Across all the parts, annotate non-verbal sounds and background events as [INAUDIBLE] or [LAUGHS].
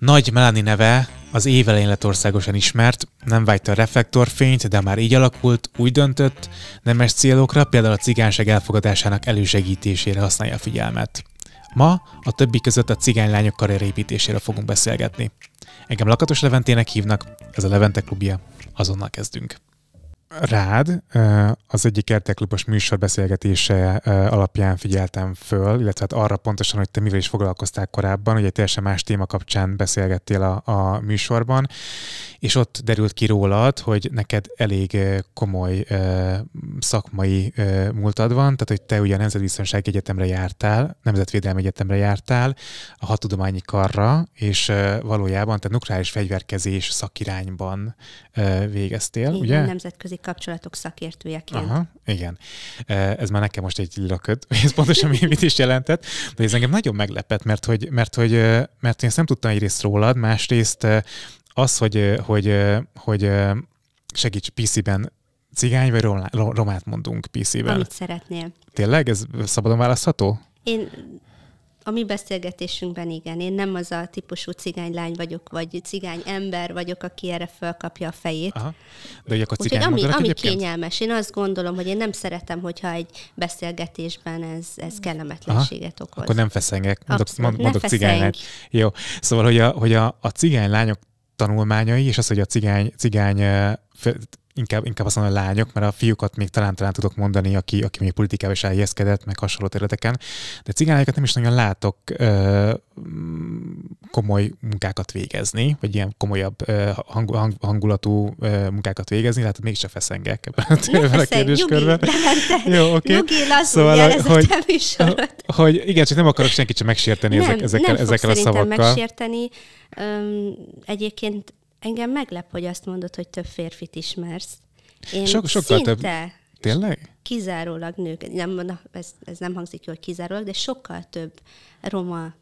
Nagy Melani neve az évelején lett országosan ismert, nem vágyta a reflektorfényt, de már így alakult, úgy döntött, nemes célokra, például a cigányság elfogadásának elősegítésére használja a figyelmet. Ma a többi között a cigánylányok karrierépítéséről fogunk beszélgetni. Engem Lakatos Leventének hívnak, ez a Levente klubja, azonnal kezdünk rád az egyik értéklubos műsor beszélgetése alapján figyeltem föl, illetve hát arra pontosan, hogy te mivel is foglalkoztál korábban, ugye teljesen más téma kapcsán beszélgettél a, a műsorban, és ott derült ki rólad, hogy neked elég komoly szakmai múltad van, tehát hogy te ugye a Nemzetbiztonsági Egyetemre jártál, Nemzetvédelmi Egyetemre jártál, a hat tudományi karra, és valójában te nukleáris fegyverkezés szakirányban végeztél, Én ugye? Nemzetközi kapcsolatok szakértőjeként. Aha, igen. Ez már nekem most egy lököd, ez pontosan mit is jelentett, de ez engem nagyon meglepett, mert hogy, mert hogy mert én ezt nem tudtam egyrészt rólad, másrészt az, hogy, hogy, hogy segíts PC-ben cigány vagy romát mondunk PC-ben. Amit szeretnél. Tényleg? Ez szabadon választható? Én a mi beszélgetésünkben igen, én nem az a típusú cigánylány vagyok, vagy cigány ember vagyok, aki erre fölkapja a fejét. Aha. De ugye akkor cigány Úgyhogy ami, ami kényelmes. Én azt gondolom, hogy én nem szeretem, hogyha egy beszélgetésben ez, ez kellemetlenséget Aha. okoz. Akkor nem feszengek, mondok, Abszolút, mondok cigánylány. Jó, szóval, hogy a, hogy a, a cigánylányok tanulmányai, és az, hogy a cigány, cigány inkább, inkább azt mondom, a lányok, mert a fiúkat még talán talán tudok mondani, aki, aki még politikában is elhelyezkedett, meg hasonló területeken, de cigányokat nem is nagyon látok ö, mm, komoly munkákat végezni, vagy ilyen komolyabb ö, hang, hang, hangulatú ö, munkákat végezni, tehát hogy mégse feszengek ebben a kérdéskörben. [LAUGHS] Jó, oké. Okay. szóval, jel, hogy, hogy, [LAUGHS] hogy igen, csak nem akarok senkit sem megsérteni nem, ezek, ezekkel, nem ezekkel a szavakkal. Nem megsérteni. Öm, egyébként engem meglep, hogy azt mondod, hogy több férfit ismersz. Én so- sokkal szinte több. Tényleg? Kizárólag nők. Nem, na, ez, ez nem hangzik jól kizárólag, de sokkal több roma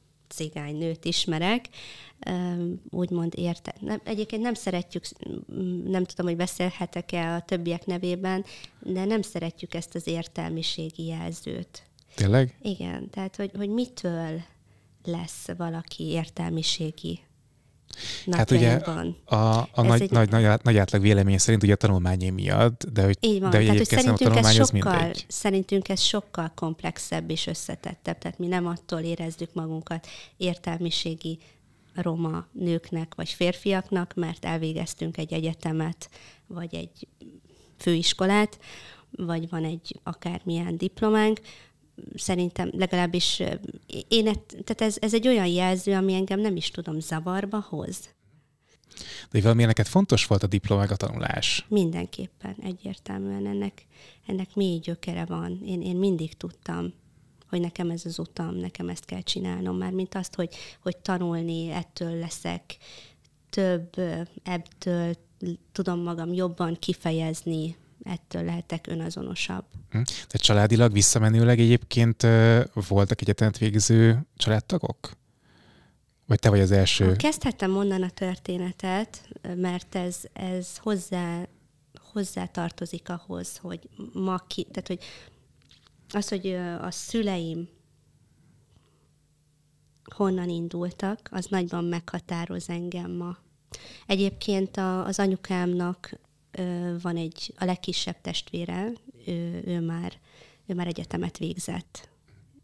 nőt ismerek, úgymond érte. Nem, egyébként nem szeretjük, nem tudom, hogy beszélhetek-e a többiek nevében, de nem szeretjük ezt az értelmiségi jelzőt. Tényleg? Igen, tehát hogy, hogy mitől lesz valaki értelmiségi Napjainkban. hát ugye a, a nagy, egy... nagy, nagy, nagy átlag vélemény szerint ugye a tanulmányé miatt, de hogy, Így van. de Tehát, hogy szerintünk ez sokkal, Szerintünk ez sokkal komplexebb és összetettebb, tehát mi nem attól érezzük magunkat értelmiségi roma nőknek vagy férfiaknak, mert elvégeztünk egy egyetemet, vagy egy főiskolát, vagy van egy akármilyen diplománk, szerintem legalábbis én, tehát ez, ez egy olyan jelző, ami engem nem is tudom zavarba hoz. De valami neked fontos volt a diplomága tanulás? Mindenképpen, egyértelműen ennek, ennek mély gyökere van. Én, én mindig tudtam, hogy nekem ez az utam, nekem ezt kell csinálnom, már mint azt, hogy, hogy tanulni, ettől leszek több, ebből tudom magam jobban kifejezni, ettől lehetek önazonosabb. Hm? De családilag visszamenőleg egyébként voltak egyetemet végző családtagok? Vagy te vagy az első? Kezdhettem mondani a történetet, mert ez, ez hozzá, hozzá tartozik ahhoz, hogy ma ki, tehát hogy az, hogy a szüleim honnan indultak, az nagyban meghatároz engem ma. Egyébként a, az anyukámnak van egy, a legkisebb testvére, ő, ő, már, ő már egyetemet végzett,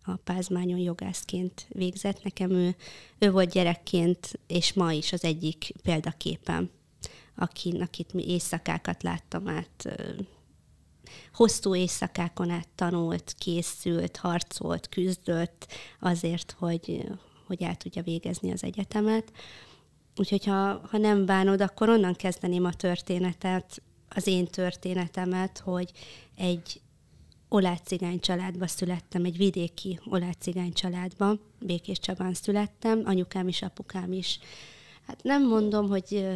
a pázmányon jogászként végzett. Nekem ő, ő volt gyerekként, és ma is az egyik példaképem, akin, akit mi éjszakákat láttam át, hosszú éjszakákon át tanult, készült, harcolt, küzdött azért, hogy, hogy el tudja végezni az egyetemet. Úgyhogy ha, ha nem bánod, akkor onnan kezdeném a történetet, az én történetemet, hogy egy olátszigány családba születtem, egy vidéki olátszigány családba, Békés Csabán születtem, anyukám is, apukám is. Hát nem mondom, hogy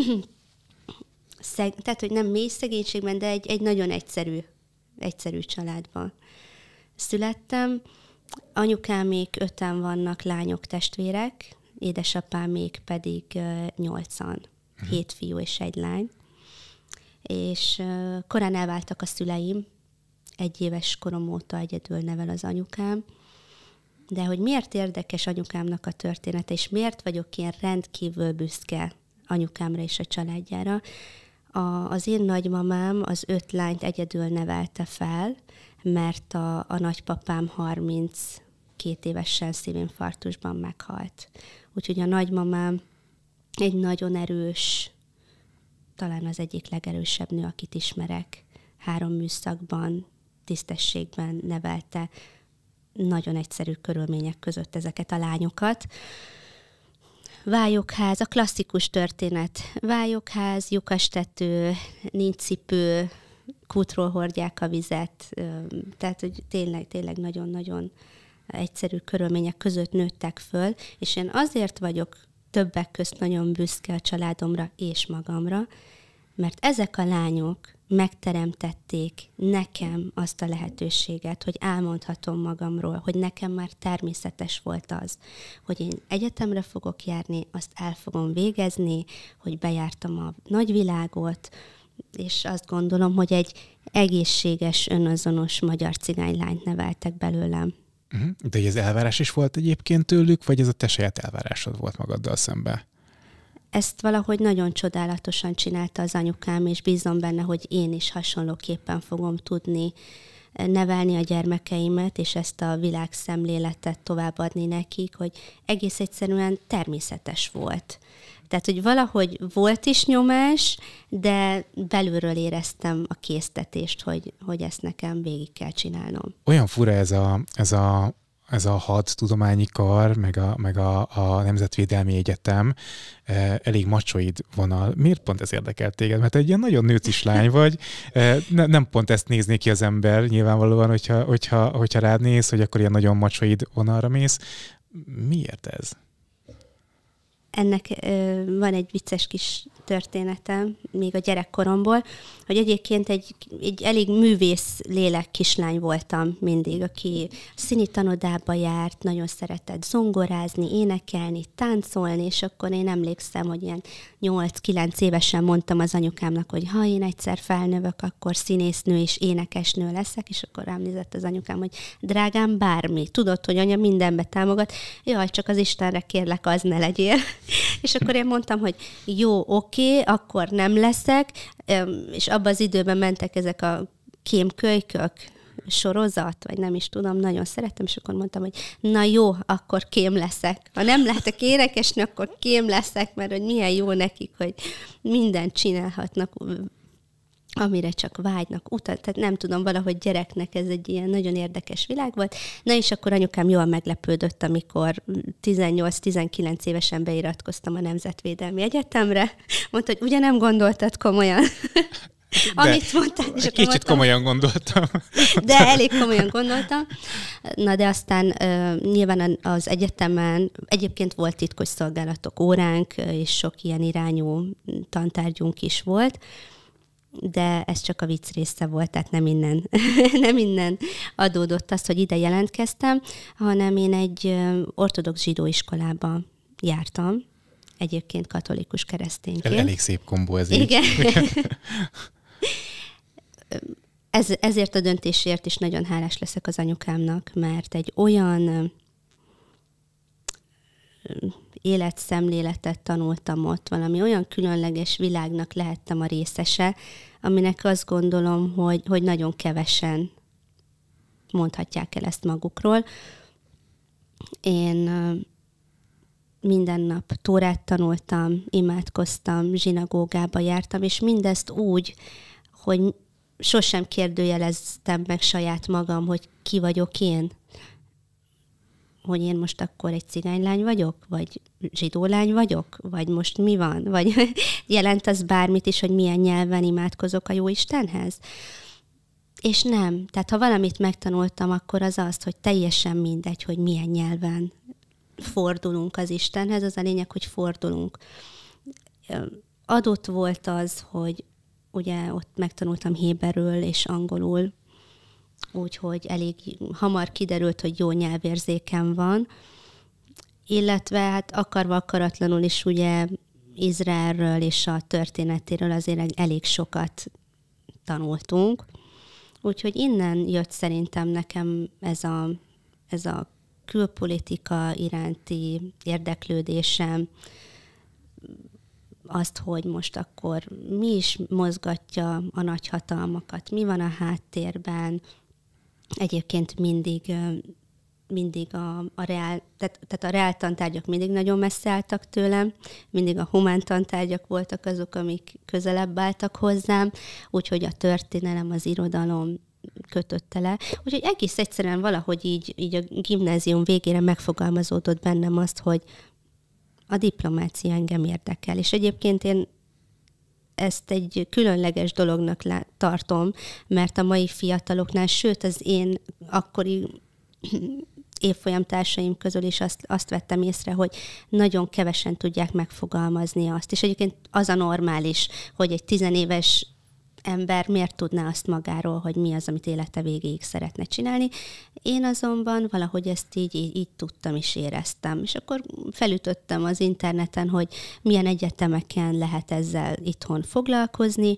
[CLEARS THROAT] szeg, tehát, hogy nem mély szegénységben, de egy, egy nagyon egyszerű, egyszerű családban születtem. még öten vannak lányok, testvérek, még pedig nyolcan, uh-huh. hét fiú és egy lány. És korán elváltak a szüleim, egy éves korom óta egyedül nevel az anyukám, de hogy miért érdekes anyukámnak a története, és miért vagyok ilyen rendkívül büszke anyukámra és a családjára, a, az én nagymamám az öt lányt egyedül nevelte fel, mert a, a nagypapám 30 két évesen szívinfarktusban meghalt. Úgyhogy a nagymamám egy nagyon erős, talán az egyik legerősebb nő, akit ismerek. Három műszakban, tisztességben nevelte nagyon egyszerű körülmények között ezeket a lányokat. Vályokház, a klasszikus történet. Vályokház, lyukastető, nincs cipő, kútról hordják a vizet, tehát hogy tényleg, tényleg nagyon-nagyon egyszerű körülmények között nőttek föl, és én azért vagyok többek közt nagyon büszke a családomra és magamra, mert ezek a lányok megteremtették nekem azt a lehetőséget, hogy elmondhatom magamról, hogy nekem már természetes volt az, hogy én egyetemre fogok járni, azt el fogom végezni, hogy bejártam a nagyvilágot, és azt gondolom, hogy egy egészséges, önazonos magyar cigánylányt neveltek belőlem. Uh-huh. De ez elvárás is volt egyébként tőlük, vagy ez a te saját elvárásod volt magaddal szemben? Ezt valahogy nagyon csodálatosan csinálta az anyukám, és bízom benne, hogy én is hasonlóképpen fogom tudni nevelni a gyermekeimet, és ezt a világszemléletet továbbadni nekik, hogy egész egyszerűen természetes volt. Tehát, hogy valahogy volt is nyomás, de belülről éreztem a késztetést, hogy, hogy ezt nekem végig kell csinálnom. Olyan fura ez a, ez a ez a hat tudományi kar, meg a, meg a, a Nemzetvédelmi Egyetem e, elég macsoid vonal. Miért pont ez érdekel téged? Mert egy ilyen nagyon nőcis lány [LAUGHS] vagy, e, ne, nem pont ezt nézné ki az ember nyilvánvalóan, hogyha, hogyha, hogyha rád néz, hogy akkor ilyen nagyon macsoid vonalra mész. Miért ez? Ennek ö, van egy vicces kis történetem, még a gyerekkoromból, hogy egyébként egy, egy elég művész lélek kislány voltam mindig, aki színi tanodába járt, nagyon szeretett zongorázni, énekelni, táncolni, és akkor én emlékszem, hogy ilyen 8-9 évesen mondtam az anyukámnak, hogy ha én egyszer felnövök, akkor színésznő és énekesnő leszek, és akkor rám nézett az anyukám, hogy drágám, bármi. Tudod, hogy anya mindenbe támogat, jaj, csak az Istenre kérlek, az ne legyél. [LAUGHS] és akkor én mondtam, hogy jó, oké, oké, okay, akkor nem leszek, és abban az időben mentek ezek a kémkölykök, sorozat, vagy nem is tudom, nagyon szerettem, és akkor mondtam, hogy na jó, akkor kém leszek. Ha nem lehetek énekesnő, akkor kém leszek, mert hogy milyen jó nekik, hogy mindent csinálhatnak, amire csak vágynak, utat, tehát nem tudom, valahogy gyereknek ez egy ilyen nagyon érdekes világ volt. Na és akkor anyukám jól meglepődött, amikor 18-19 évesen beiratkoztam a Nemzetvédelmi Egyetemre. Mondta, hogy ugye nem gondoltad komolyan. [LAUGHS] De amit mondtál. És kicsit mondtam, komolyan gondoltam. De elég komolyan gondoltam. Na de aztán uh, nyilván az egyetemen egyébként volt titkos szolgálatok óránk, és sok ilyen irányú tantárgyunk is volt. Uh, de ez csak a vicc része volt, tehát nem innen, [LAUGHS] nem innen adódott az, hogy ide jelentkeztem, hanem én egy ortodox zsidó iskolába jártam, egyébként katolikus keresztényként. elég szép kombó ez Igen. [LAUGHS] ez, ezért a döntésért is nagyon hálás leszek az anyukámnak, mert egy olyan életszemléletet tanultam ott, valami olyan különleges világnak lehettem a részese, aminek azt gondolom, hogy, hogy nagyon kevesen mondhatják el ezt magukról. Én minden nap tórát tanultam, imádkoztam, zsinagógába jártam, és mindezt úgy, hogy sosem kérdőjeleztem meg saját magam, hogy ki vagyok én, hogy én most akkor egy cigánylány vagyok, vagy zsidó lány vagyok, vagy most mi van, vagy [LAUGHS] jelent az bármit is, hogy milyen nyelven imádkozok a jó Istenhez. És nem. Tehát ha valamit megtanultam, akkor az az, hogy teljesen mindegy, hogy milyen nyelven fordulunk az Istenhez, az a lényeg, hogy fordulunk. Adott volt az, hogy ugye ott megtanultam héberül és angolul, úgyhogy elég hamar kiderült, hogy jó nyelvérzékem van, illetve hát akarva akaratlanul is ugye Izraelről és a történetéről azért elég sokat tanultunk. Úgyhogy innen jött szerintem nekem ez a, ez a külpolitika iránti érdeklődésem, azt, hogy most akkor mi is mozgatja a nagyhatalmakat, mi van a háttérben, Egyébként mindig mindig a, a reál, tehát, tehát a reál tantárgyak mindig nagyon messze álltak tőlem, mindig a humán tantárgyak voltak azok, amik közelebb álltak hozzám, úgyhogy a történelem, az irodalom kötötte le. Úgyhogy egész egyszerűen valahogy így, így a gimnázium végére megfogalmazódott bennem azt, hogy a diplomácia engem érdekel. És egyébként én ezt egy különleges dolognak tartom, mert a mai fiataloknál, sőt az én akkori [CLEARS THROAT] évfolyam társaim közül is azt, azt vettem észre, hogy nagyon kevesen tudják megfogalmazni azt. És egyébként az a normális, hogy egy tizenéves ember miért tudná azt magáról, hogy mi az, amit élete végéig szeretne csinálni. Én azonban valahogy ezt így, így, így tudtam és éreztem. És akkor felütöttem az interneten, hogy milyen egyetemeken lehet ezzel itthon foglalkozni.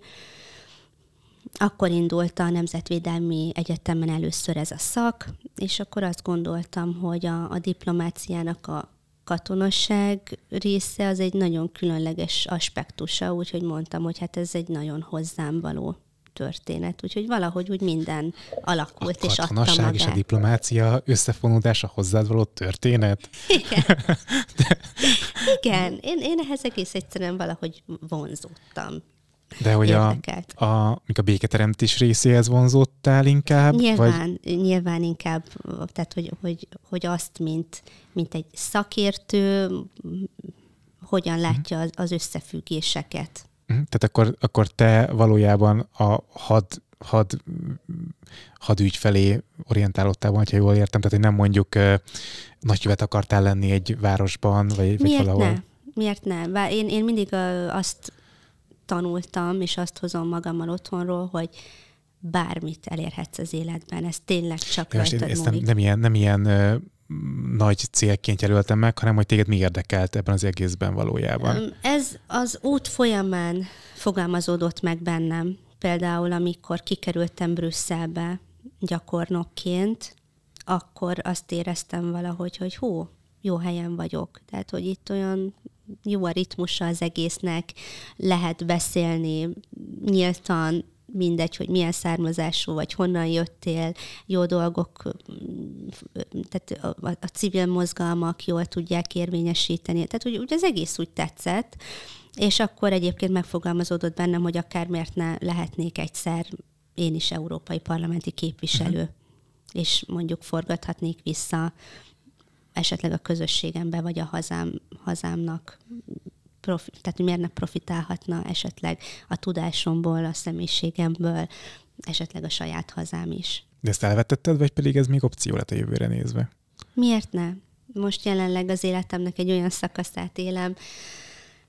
Akkor indult a Nemzetvédelmi Egyetemen először ez a szak, és akkor azt gondoltam, hogy a, a diplomáciának a katonasság része az egy nagyon különleges aspektusa, úgyhogy mondtam, hogy hát ez egy nagyon hozzám való történet, úgyhogy valahogy úgy minden alakult a és adta magát. és a diplomácia összefonódása hozzád való történet? Igen. [LAUGHS] De... Igen, én, én ehhez egész egyszerűen valahogy vonzódtam. De hogy érdekelt. a, a, a béketeremtés részéhez vonzottál inkább? Nyilván, vagy? nyilván inkább, tehát hogy, hogy, hogy azt, mint, mint egy szakértő, hogyan mhm. látja az, az összefüggéseket. Mhm. Tehát akkor, akkor te valójában a had, had, hadügy felé orientálottál volna, ha jól értem, tehát hogy nem mondjuk nagyjövet akartál lenni egy városban, vagy, Miért vagy valahol. Ne? Miért nem? én, én mindig azt tanultam, és azt hozom magammal otthonról, hogy bármit elérhetsz az életben. Ez tényleg csak Most rajtad ezt nem, nem ilyen, nem ilyen ö, nagy célként jelöltem meg, hanem hogy téged mi érdekelt ebben az egészben valójában. Ez az út folyamán fogalmazódott meg bennem. Például, amikor kikerültem Brüsszelbe gyakornokként, akkor azt éreztem valahogy, hogy hú, jó helyen vagyok. Tehát, hogy itt olyan jó a ritmusa az egésznek, lehet beszélni nyíltan, mindegy, hogy milyen származású vagy, honnan jöttél, jó dolgok, mm, tehát a, a civil mozgalmak jól tudják érvényesíteni. Tehát úgy, úgy az egész úgy tetszett, és akkor egyébként megfogalmazódott bennem, hogy akár miért ne lehetnék egyszer én is európai parlamenti képviselő, uh-huh. és mondjuk forgathatnék vissza esetleg a közösségembe vagy a hazám, hazámnak profi, tehát miért ne profitálhatna esetleg a tudásomból, a személyiségemből, esetleg a saját hazám is. De ezt elvetetted, vagy pedig ez még opció lett a jövőre nézve? Miért ne? Most jelenleg az életemnek egy olyan szakaszát élem,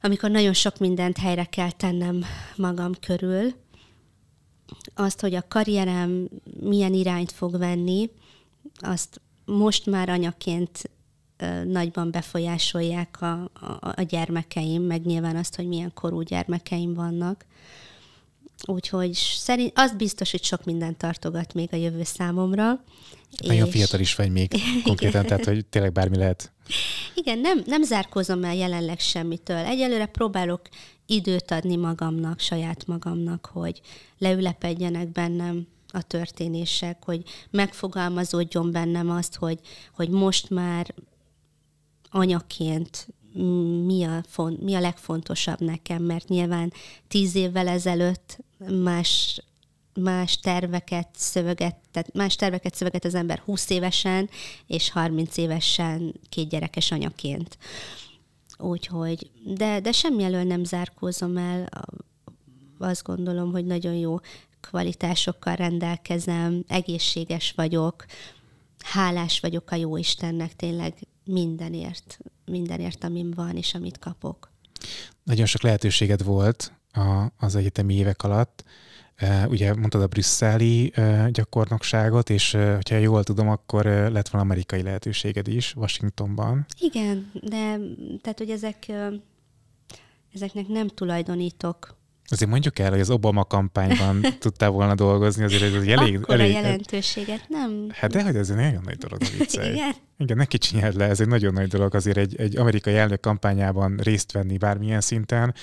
amikor nagyon sok mindent helyre kell tennem magam körül, azt, hogy a karrierem milyen irányt fog venni, azt most már anyaként nagyban befolyásolják a, a, a gyermekeim, meg nyilván azt, hogy milyen korú gyermekeim vannak. Úgyhogy szerint, az biztos, hogy sok mindent tartogat még a jövő számomra. Nagyon és... fiatal is vagy még [LAUGHS] konkrétan, tehát hogy tényleg bármi lehet. Igen, nem, nem zárkózom el jelenleg semmitől. Egyelőre próbálok időt adni magamnak, saját magamnak, hogy leülepedjenek bennem a történések, hogy megfogalmazódjon bennem azt, hogy, hogy most már anyaként mi a, font, mi a legfontosabb nekem, mert nyilván tíz évvel ezelőtt más, más terveket, szöveget, tehát más terveket, szöveget az ember 20 évesen, és 30 évesen két gyerekes anyaként. Úgyhogy, de, de semmi elől nem zárkózom el, azt gondolom, hogy nagyon jó kvalitásokkal rendelkezem, egészséges vagyok, hálás vagyok a jó Istennek, tényleg mindenért, mindenért, amim van és amit kapok. Nagyon sok lehetőséged volt a, az egyetemi évek alatt. Ugye mondtad a brüsszeli gyakornokságot, és ha jól tudom, akkor lett volna amerikai lehetőséged is Washingtonban. Igen, de tehát, hogy ezek, ezeknek nem tulajdonítok Azért mondjuk el, hogy az Obama kampányban [LAUGHS] tudtál volna dolgozni, azért ez egy elég... Akkor elég, a jelentőséget nem... Hát de, hogy ez egy nagyon nagy dolog, viccelj. Igen? Igen, ne kicsinyeld le, ez egy nagyon nagy dolog azért egy, egy amerikai elnök kampányában részt venni bármilyen szinten,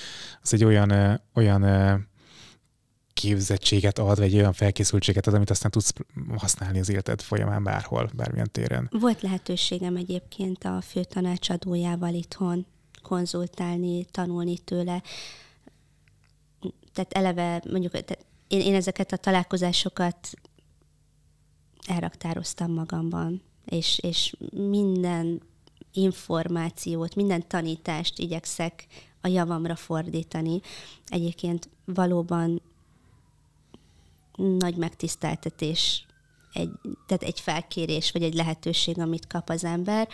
az egy olyan, olyan képzettséget ad, vagy egy olyan felkészültséget ad, amit aztán tudsz használni az életed folyamán bárhol, bármilyen téren. Volt lehetőségem egyébként a fő tanácsadójával itthon konzultálni, tanulni tőle tehát eleve mondjuk tehát én, én ezeket a találkozásokat elraktároztam magamban, és, és minden információt, minden tanítást igyekszek a javamra fordítani. Egyébként valóban nagy megtiszteltetés, egy, tehát egy felkérés, vagy egy lehetőség, amit kap az ember.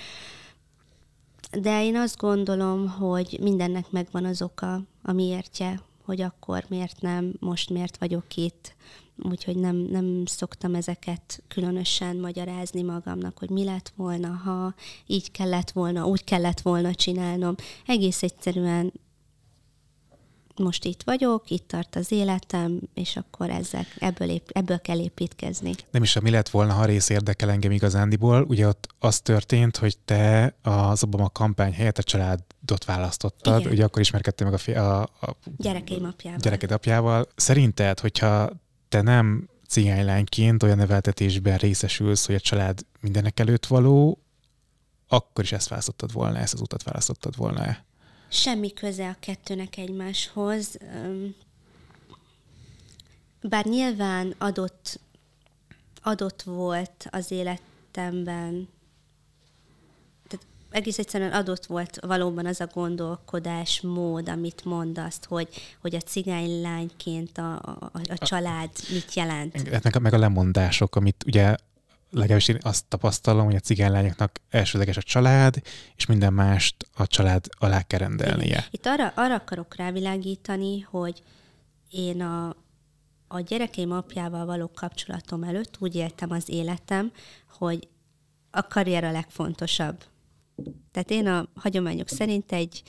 De én azt gondolom, hogy mindennek megvan az oka, a miértje, hogy akkor miért nem, most miért vagyok itt, úgyhogy nem, nem szoktam ezeket különösen magyarázni magamnak, hogy mi lett volna, ha így kellett volna, úgy kellett volna csinálnom. Egész egyszerűen most itt vagyok, itt tart az életem, és akkor ezzel, ebből, ép, ebből kell építkezni. Nem is, mi lett volna, ha rész érdekel engem igazándiból. Ugye ott az történt, hogy te az Obama kampány helyett a családot választottad. Igen. Ugye akkor ismerkedtél meg a, fia, a, a gyerekeim apjával. Gyereked apjával. Szerinted, hogyha te nem cigánylányként olyan neveltetésben részesülsz, hogy a család mindenek előtt való, akkor is ezt választottad volna, ezt az utat választottad volna semmi köze a kettőnek egymáshoz. Bár nyilván adott, adott volt az életemben, tehát egész egyszerűen adott volt valóban az a gondolkodás mód, amit mondasz, hogy, hogy a cigány lányként a, a, a család a, mit jelent. Hát meg a lemondások, amit ugye legalábbis én azt tapasztalom, hogy a cigánylányoknak elsődleges a család, és minden mást a család alá kell rendelnie. Itt arra, arra akarok rávilágítani, hogy én a, a gyerekeim apjával való kapcsolatom előtt úgy éltem az életem, hogy a karrier a legfontosabb. Tehát én a hagyományok szerint egy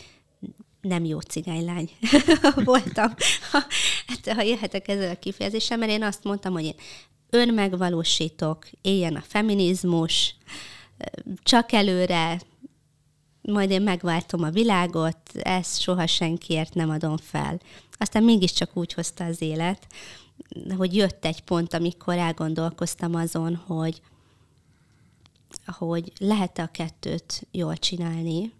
nem jó cigánylány [LAUGHS] voltam, ha, hát, ha élhetek ezzel a kifejezéssel, mert én azt mondtam, hogy én önmegvalósítok, éljen a feminizmus, csak előre, majd én megváltom a világot, ezt soha senkiért nem adom fel. Aztán mégiscsak úgy hozta az élet, hogy jött egy pont, amikor elgondolkoztam azon, hogy, hogy lehet-e a kettőt jól csinálni,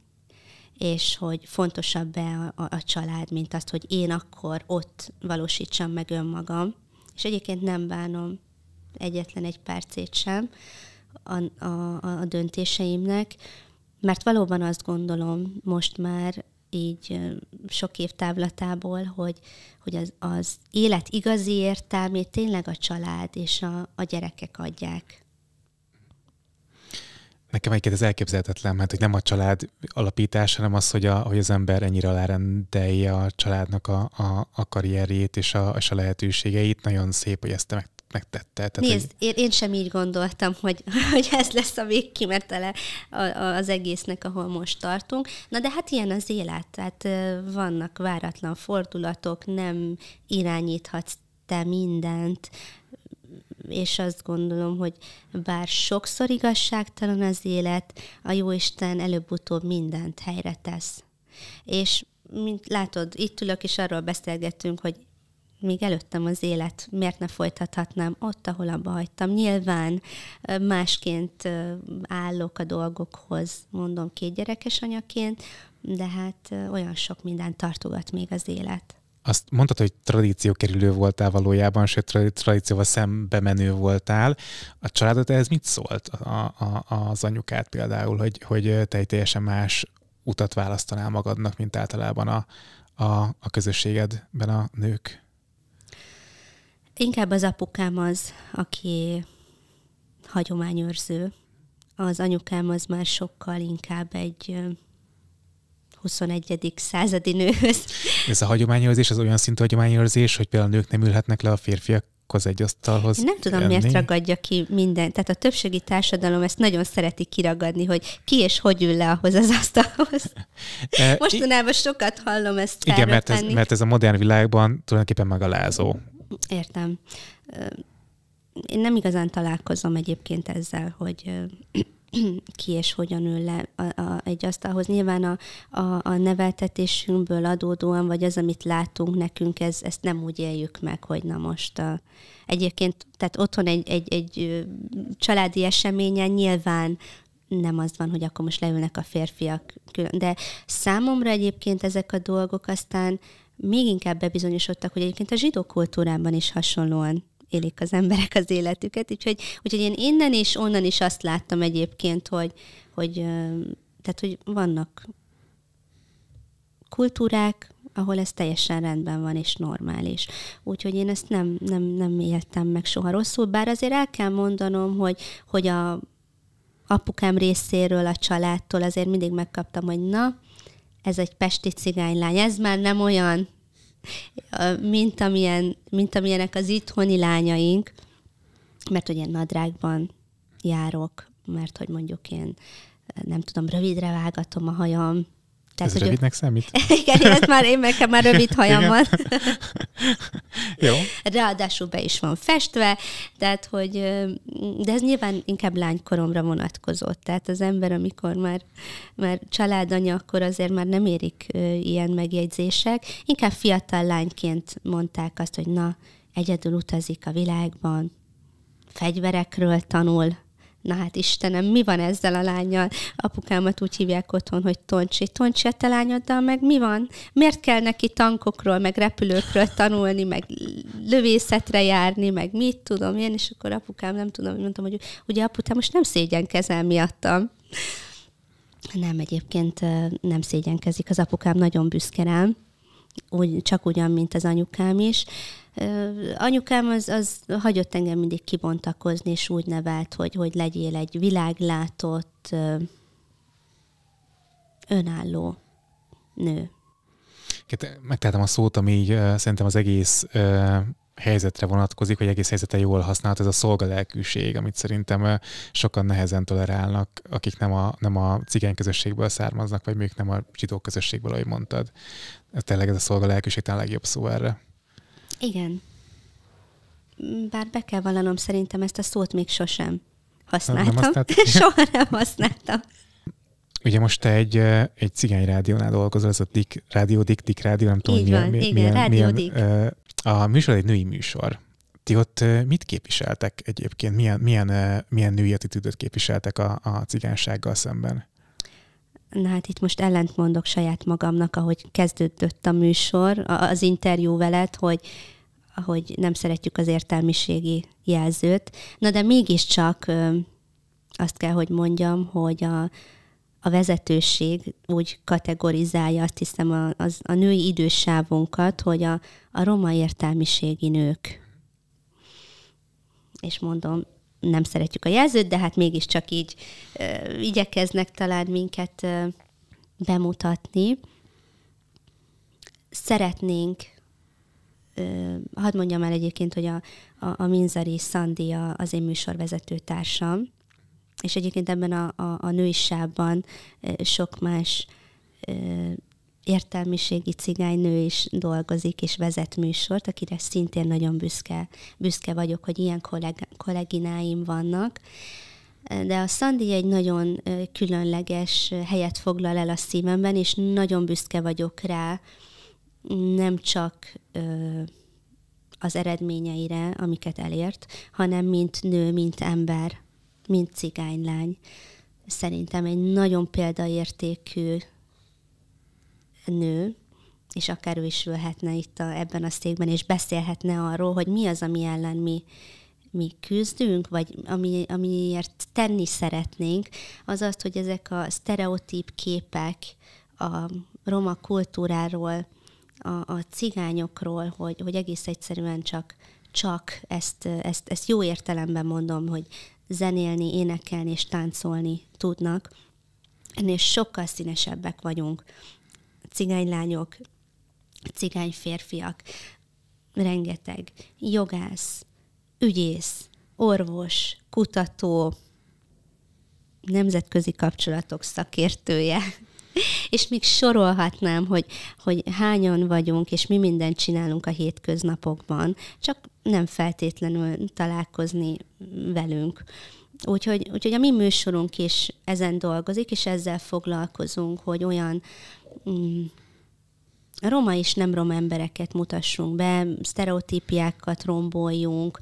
és hogy fontosabb-e a, a, a család, mint azt, hogy én akkor ott valósítsam meg önmagam. És egyébként nem bánom egyetlen egy percét sem a, a, a döntéseimnek, mert valóban azt gondolom most már így sok év távlatából, hogy, hogy az, az élet igazi értelmét tényleg a család és a, a gyerekek adják. Nekem egyébként ez elképzelhetetlen, mert hogy nem a család alapítás, hanem az, hogy, a, hogy az ember ennyire alárendelje a családnak a, a, a karrierjét és a, és a lehetőségeit. Nagyon szép, hogy ezt te meg megtette. Tehát Nézd, én, én sem így gondoltam, hogy, [LAUGHS] hogy ez lesz a végkimetele az egésznek, ahol most tartunk. Na de hát ilyen az élet, tehát vannak váratlan fordulatok, nem irányíthatsz te mindent, és azt gondolom, hogy bár sokszor igazságtalan az élet, a Jóisten előbb-utóbb mindent helyre tesz. És mint látod, itt ülök, és arról beszélgettünk, hogy még előttem az élet, miért ne folytathatnám ott, ahol abba hagytam. Nyilván másként állok a dolgokhoz, mondom két gyerekes anyaként, de hát olyan sok mindent tartogat még az élet. Azt mondtad, hogy tradíciókerülő voltál valójában, sőt tradícióval szembe menő voltál. A családod ez mit szólt? A, a, az anyukát például, hogy, hogy te egy teljesen más utat választanál magadnak, mint általában a, a, a közösségedben a nők? Inkább az apukám az, aki hagyományőrző. Az anyukám az már sokkal inkább egy 21. századi nőhöz. [LAUGHS] Ez a hagyományőrzés, az olyan szintű hagyományőrzés, hogy például a nők nem ülhetnek le a férfiak az egy asztalhoz. Én nem tudom, enni. miért ragadja ki minden. Tehát a többségi társadalom ezt nagyon szereti kiragadni, hogy ki és hogy ül le ahhoz az asztalhoz. [LAUGHS] E, Mostanában sokat hallom ezt Igen, mert ez, mert ez a modern világban tulajdonképpen megalázó Értem. Én nem igazán találkozom egyébként ezzel, hogy [CLEARS THROAT] ki és hogyan ül le a, a, egy asztalhoz. Nyilván a, a, a neveltetésünkből adódóan, vagy az, amit látunk nekünk, ez, ezt nem úgy éljük meg, hogy na most a, egyébként, tehát otthon egy, egy, egy családi eseményen nyilván nem az van, hogy akkor most leülnek a férfiak külön. De számomra egyébként ezek a dolgok aztán még inkább bebizonyosodtak, hogy egyébként a zsidó kultúrában is hasonlóan élik az emberek az életüket, úgyhogy, úgyhogy én innen is, onnan is azt láttam egyébként, hogy, hogy, tehát, hogy vannak kultúrák, ahol ez teljesen rendben van és normális. Úgyhogy én ezt nem, nem, nem éltem meg soha rosszul, bár azért el kell mondanom, hogy, hogy a apukám részéről, a családtól azért mindig megkaptam, hogy na, ez egy pesti cigánylány, ez már nem olyan, mint, amilyen, mint amilyenek az itthoni lányaink, mert ugye nadrágban járok, mert hogy mondjuk én nem tudom, rövidre vágatom a hajam, tehát, Ez hogy rövidnek ő... számít? [LAUGHS] Igen, ez már én nekem már rövid [LAUGHS] hajam van. [LAUGHS] Jó. Ráadásul be is van festve, tehát hogy, de ez nyilván inkább lánykoromra vonatkozott. Tehát az ember, amikor már, már családanya, akkor azért már nem érik ilyen megjegyzések. Inkább fiatal lányként mondták azt, hogy na, egyedül utazik a világban, fegyverekről tanul, na hát Istenem, mi van ezzel a lányjal? Apukámat úgy hívják otthon, hogy Toncsi. Toncsi, a te lányoddal meg mi van? Miért kell neki tankokról, meg repülőkről tanulni, meg lövészetre járni, meg mit tudom én, és akkor apukám nem tudom, mondtam, hogy ugye apukám most nem szégyenkezel miattam. Nem, egyébként nem szégyenkezik. Az apukám nagyon büszke rám, úgy, csak ugyan, mint az anyukám is. Anyukám az, az hagyott engem mindig kibontakozni, és úgy nevelt, hogy, hogy legyél egy világlátott, önálló nő. Megtehetem a szót, ami így, szerintem az egész helyzetre vonatkozik, hogy egész helyzete jól használt, ez a szolgalelkűség, amit szerintem sokan nehezen tolerálnak, akik nem a, nem a cigány közösségből származnak, vagy még nem a zsidó közösségből, ahogy mondtad. Tényleg ez a szolgalelkűség talán legjobb szó erre. Igen. Mm, bár be kell vallanom, szerintem ezt a szót még sosem használtam. Nem [LAUGHS] Soha nem használtam. Ugye most te egy, eh, egy cigány rádiónál dolgozol, ez a Dik Rádió, Dik, Dik Rádió, nem tudom, Így milyen, van, milyen, igen, milyen, milyen, eh, a műsor egy női műsor. Ti ott eh, mit képviseltek egyébként? Milyen, milyen, milyen női attitűdöt képviseltek a, a cigánsággal szemben? Na hát itt most ellent mondok saját magamnak, ahogy kezdődött a műsor, az interjú veled, hogy hogy nem szeretjük az értelmiségi jelzőt. Na de mégiscsak azt kell, hogy mondjam, hogy a, a vezetőség úgy kategorizálja azt hiszem a, az, a női idősávunkat, hogy a, a roma értelmiségi nők. És mondom, nem szeretjük a jelzőt, de hát mégiscsak így ö, igyekeznek talán minket ö, bemutatni. Szeretnénk, ö, hadd mondjam el egyébként, hogy a, a, a Minzari Szandi a, az én műsorvezető társam, és egyébként ebben a, a, a női sávban sok más értelmiségi cigánynő is dolgozik és vezet műsort, akire szintén nagyon büszke, büszke vagyok, hogy ilyen kolleg, kollégináim vannak. De a Szandi egy nagyon különleges helyet foglal el a szívemben, és nagyon büszke vagyok rá, nem csak az eredményeire, amiket elért, hanem mint nő, mint ember, mint cigánylány. Szerintem egy nagyon példaértékű nő, és akár ő is ülhetne itt a, ebben a székben, és beszélhetne arról, hogy mi az, ami ellen mi, mi küzdünk, vagy ami, amiért tenni szeretnénk, az az, hogy ezek a sztereotíp képek a roma kultúráról, a, a cigányokról, hogy, hogy egész egyszerűen csak, csak ezt, ezt, ezt jó értelemben mondom, hogy zenélni, énekelni és táncolni tudnak, ennél sokkal színesebbek vagyunk cigány lányok, cigány férfiak, rengeteg, jogász, ügyész, orvos, kutató, nemzetközi kapcsolatok szakértője. [LAUGHS] és még sorolhatnám, hogy, hogy hányan vagyunk, és mi mindent csinálunk a hétköznapokban, csak nem feltétlenül találkozni velünk. Úgyhogy, úgyhogy a mi műsorunk is ezen dolgozik, és ezzel foglalkozunk, hogy olyan mm, roma és nem roma embereket mutassunk be, sztereotípiákat romboljunk,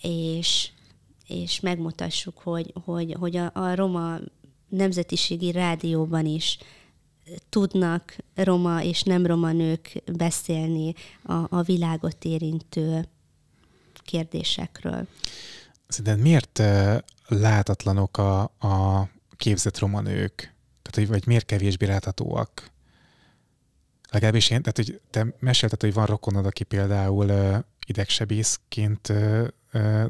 és, és megmutassuk, hogy, hogy, hogy a, a roma nemzetiségi rádióban is tudnak roma és nem roma nők beszélni a, a világot érintő kérdésekről. Szerintem miért eh, látatlanok a, a képzett roma nők? Tehát, hogy vagy miért kevésbé láthatóak? Legalábbis én, tehát, hogy te mesélted, hogy van rokonod, aki például uh, idegsebészként uh,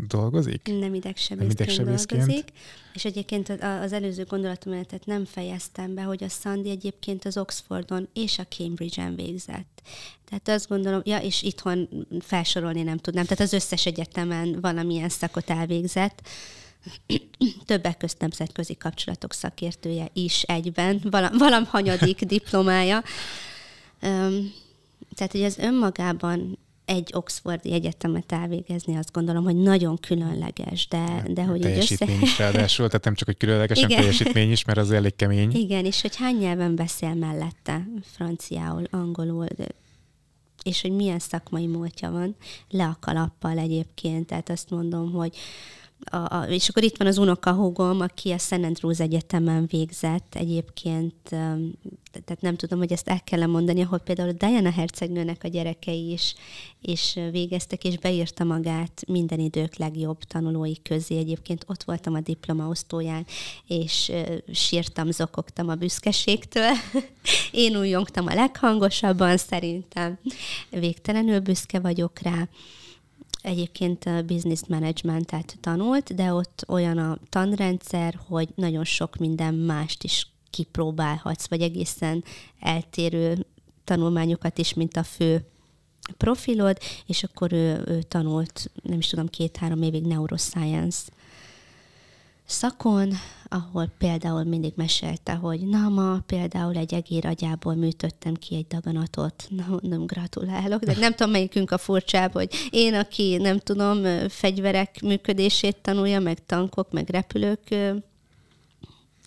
dolgozik? Nem idegsebészként, nem idegsebészként dolgozik. És egyébként az előző gondolatomenetet nem fejeztem be, hogy a Sandy egyébként az Oxfordon és a Cambridge-en végzett. Tehát azt gondolom, ja, és itthon felsorolni nem tudnám. Tehát az összes egyetemen valamilyen szakot elvégzett többek közt nemzetközi kapcsolatok szakértője is egyben, valam, valam hanyadik [LAUGHS] diplomája. tehát, hogy az önmagában egy Oxfordi egyetemet elvégezni, azt gondolom, hogy nagyon különleges, de, hát, de hát hogy teljesítmény össze... is ráadásul, tehát nem csak, hogy különleges, hanem teljesítmény is, mert az elég kemény. Igen, és hogy hány nyelven beszél mellette, franciául, angolul, és hogy milyen szakmai múltja van, le a kalappal egyébként, tehát azt mondom, hogy a, a, és akkor itt van az unokahúgom, aki a Szent Andrews Egyetemen végzett egyébként, tehát nem tudom, hogy ezt el kell -e mondani, ahol például Diana hercegnőnek a gyerekei is, és végeztek, és beírta magát minden idők legjobb tanulói közé. Egyébként ott voltam a diplomaosztóján, és sírtam, zokogtam a büszkeségtől. [LAUGHS] Én újjongtam a leghangosabban, szerintem végtelenül büszke vagyok rá egyébként business managementet tanult, de ott olyan a tanrendszer, hogy nagyon sok minden mást is kipróbálhatsz, vagy egészen eltérő tanulmányokat is, mint a fő profilod, és akkor ő, ő tanult, nem is tudom, két-három évig neuroscience szakon, ahol például mindig mesélte, hogy na ma például egy egér agyából műtöttem ki egy daganatot, na, nem gratulálok, de nem tudom melyikünk a furcsább, hogy én, aki nem tudom, fegyverek működését tanulja, meg tankok, meg repülők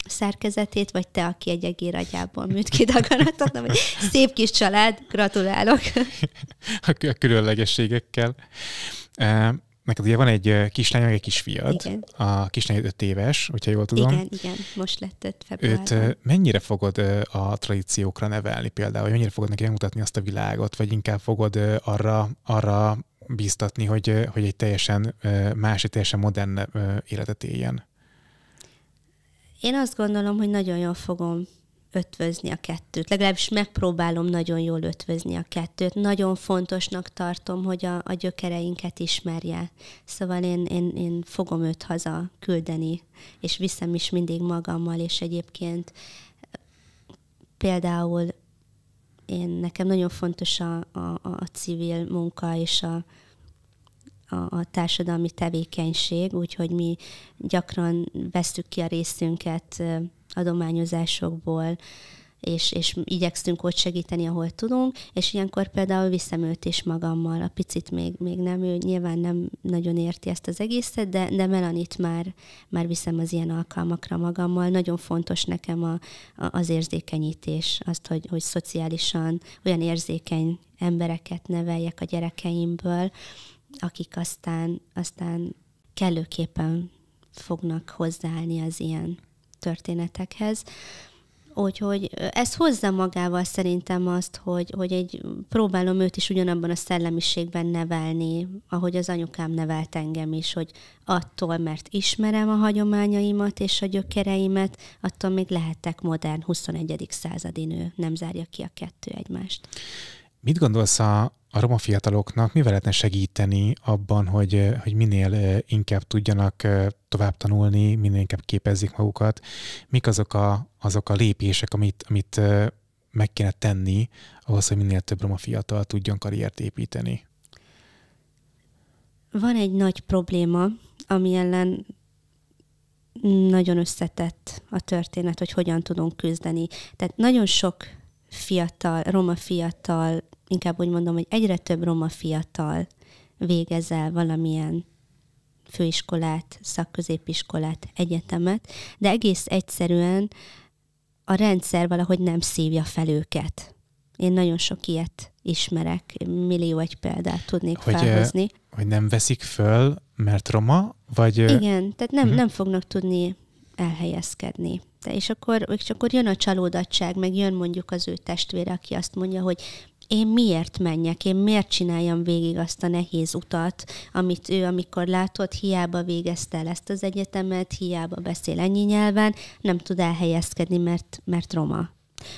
szerkezetét, vagy te, aki egy egér agyából műt ki daganatot, vagy szép kis család, gratulálok. [LAUGHS] A különlegességekkel neked ugye van egy kislány, meg egy kisfiad. A kislány 5 éves, hogyha jól tudom. Igen, igen, most lett 5 februárban. Őt mennyire fogod a tradíciókra nevelni például, vagy mennyire fogod neki mutatni azt a világot, vagy inkább fogod arra, arra bíztatni, hogy, hogy egy teljesen más, egy teljesen modern életet éljen? Én azt gondolom, hogy nagyon jól fogom ötvözni a kettőt. Legalábbis megpróbálom nagyon jól ötvözni a kettőt. Nagyon fontosnak tartom, hogy a, a gyökereinket ismerje. Szóval én, én, én fogom őt haza küldeni, és viszem is mindig magammal, és egyébként például én, nekem nagyon fontos a, a, a civil munka és a, a, a társadalmi tevékenység, úgyhogy mi gyakran vesztük ki a részünket adományozásokból, és, és igyekszünk ott segíteni, ahol tudunk, és ilyenkor például viszem őt is magammal, a picit még, még nem, ő nyilván nem nagyon érti ezt az egészet, de, de Melanit már, már viszem az ilyen alkalmakra magammal. Nagyon fontos nekem a, a, az érzékenyítés, azt, hogy, hogy szociálisan olyan érzékeny embereket neveljek a gyerekeimből, akik aztán, aztán kellőképpen fognak hozzáállni az ilyen történetekhez. Úgyhogy ez hozza magával szerintem azt, hogy, hogy egy, próbálom őt is ugyanabban a szellemiségben nevelni, ahogy az anyukám nevelt engem is, hogy attól, mert ismerem a hagyományaimat és a gyökereimet, attól még lehetek modern 21. századi nő, nem zárja ki a kettő egymást. Mit gondolsz a, a roma fiataloknak, mivel lehetne segíteni abban, hogy, hogy minél inkább tudjanak tovább tanulni, minél inkább képezzék magukat? Mik azok a, azok a lépések, amit, amit meg kéne tenni ahhoz, hogy minél több roma fiatal tudjon karriert építeni? Van egy nagy probléma, ami ellen nagyon összetett a történet, hogy hogyan tudunk küzdeni. Tehát nagyon sok fiatal, roma fiatal inkább úgy mondom, hogy egyre több roma fiatal végez el valamilyen főiskolát, szakközépiskolát, egyetemet, de egész egyszerűen a rendszer valahogy nem szívja fel őket. Én nagyon sok ilyet ismerek, millió egy példát tudnék hogy, felhozni. Hogy nem veszik föl, mert roma, vagy... Igen, tehát nem, uh-huh. nem fognak tudni elhelyezkedni. De és akkor, és akkor jön a csalódottság, meg jön mondjuk az ő testvére, aki azt mondja, hogy én miért menjek, én miért csináljam végig azt a nehéz utat, amit ő, amikor látott, hiába végezte el ezt az egyetemet, hiába beszél ennyi nyelven, nem tud elhelyezkedni, mert, mert roma.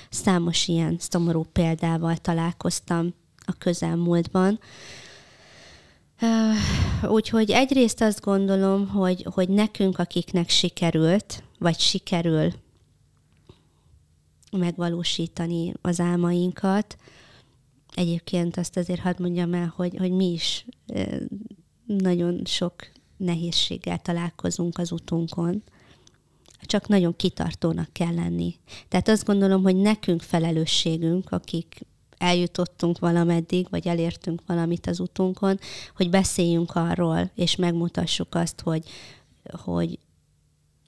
Számos ilyen szomorú példával találkoztam a közelmúltban. Öh, úgyhogy egyrészt azt gondolom, hogy, hogy nekünk, akiknek sikerült, vagy sikerül megvalósítani az álmainkat, egyébként azt azért hadd mondjam el, hogy, hogy mi is nagyon sok nehézséggel találkozunk az utunkon, csak nagyon kitartónak kell lenni. Tehát azt gondolom, hogy nekünk felelősségünk, akik eljutottunk valameddig, vagy elértünk valamit az utunkon, hogy beszéljünk arról, és megmutassuk azt, hogy, hogy,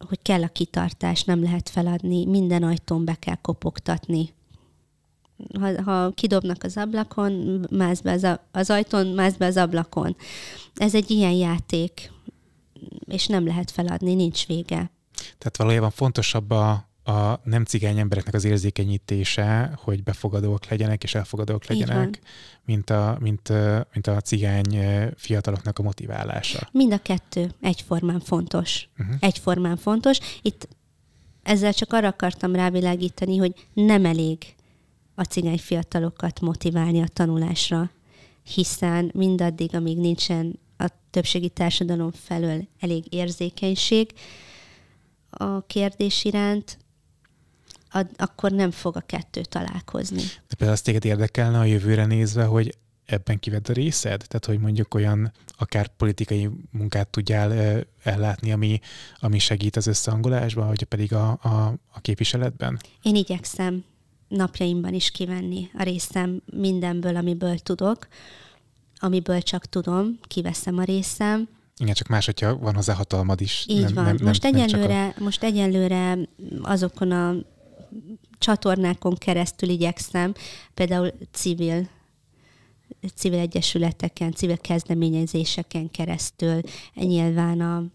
hogy kell a kitartás, nem lehet feladni, minden ajtón be kell kopogtatni, ha, ha kidobnak az ablakon, mász be az, a, az ajtón, mász be az ablakon. Ez egy ilyen játék, és nem lehet feladni, nincs vége. Tehát valójában fontosabb a, a nem cigány embereknek az érzékenyítése, hogy befogadók legyenek és elfogadók legyenek, mint a, mint, mint a cigány fiataloknak a motiválása. Mind a kettő egyformán fontos. Uh-huh. Egyformán fontos. Itt ezzel csak arra akartam rávilágítani, hogy nem elég a cigány fiatalokat motiválni a tanulásra, hiszen mindaddig, amíg nincsen a többségi társadalom felől elég érzékenység a kérdés iránt, ad, akkor nem fog a kettő találkozni. De például azt téged érdekelne a jövőre nézve, hogy ebben kived a részed? Tehát, hogy mondjuk olyan akár politikai munkát tudjál ellátni, ami, ami segít az összehangolásban, vagy pedig a, a, a képviseletben? Én igyekszem napjaimban is kivenni a részem mindenből, amiből tudok, amiből csak tudom, kiveszem a részem. Igen, csak más, hogyha van hozzá hatalmad is. Így nem, van. Nem, most, nem, egyenlőre, nem a... most egyenlőre azokon a csatornákon keresztül igyekszem, például civil civil egyesületeken, civil kezdeményezéseken keresztül, nyilván a